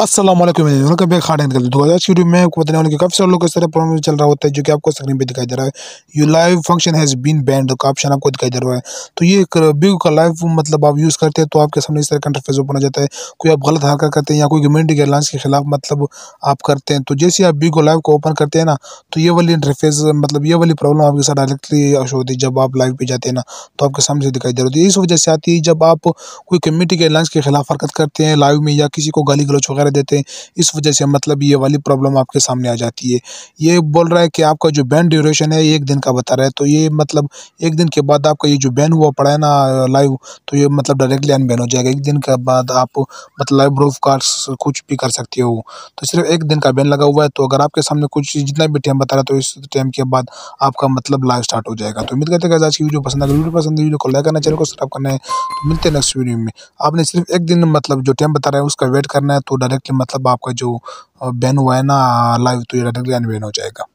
Aslam welcome back hard and दो हज़ार तो शुरू में आपको बताने वाले कि काफ़ी सारे लोग इस तरह प्रॉब्लम चल रहा होता है जो कि आपको स्क्रीन पे दिखाई दे रहा है you live function has been banned का ऑप्शन आपको दिखाई दे रहा है तो ये एक बिग का लाइव मतलब आप यूज़ करते हैं तो आपके सामने इस तरह का इंटरफेस ओपन हो जाता है कोई आप गलत हरकत करते हैं या कोई कम्युनिटी गाइडलाइंस के खिलाफ मतलब आप करते हैं तो जैसे आप बिग लाइव को ओपन करते हैं ना तो ये वाली इंटरफेस मतलब ये वाली प्रॉब्लम आपके साथ डायरेक्टली शो होती है जब आप लाइव पर जाते हैं ना तो आपके सामने दिखाई दे रही होती है तो इस वजह से आती है जब आप कोई कम्युनिटी गाइडलाइंस के खिलाफ हरकत करते हैं लाइव में या किसी को गाली गलोच वगैरह कर देते हैं इस वजह से मतलब ये वाली प्रॉब्लम आपके सामने आ जाती है ये बोल रहा है कि आपका जो बैन ड्यूरेशन है एक दिन का बता रहा है तो ये मतलब एक दिन के बाद आपका ये जो बैन हुआ पड़ा है ना लाइव तो ये मतलब डायरेक्टली अनबैन हो जाएगा एक दिन के बाद आप मतलब लाइव ब्रूफ कार्ड कुछ भी कर सकते हो तो सिर्फ एक दिन का बैन लगा हुआ है तो अगर आपके सामने कुछ जितना भी टाइम बता रहा है तो इस टाइम के बाद आपका मतलब लाइव स्टार्ट हो जाएगा तो उम्मीद करते हैं आज की वीडियो पसंद आगे वीडियो पसंद वीडियो को लाइक करना चैनल को सब्सक्राइब करना है तो मिलते हैं नेक्स्ट वीडियो में आपने सिर्फ एक दिन मतलब जो टाइम बता रहा है उसका वेट करना है तो डायरेक्ट डायरेक्टली मतलब आपका जो बैन हुआ है ना लाइव तो ये डायरेक्टली अनबैन हो जाएगा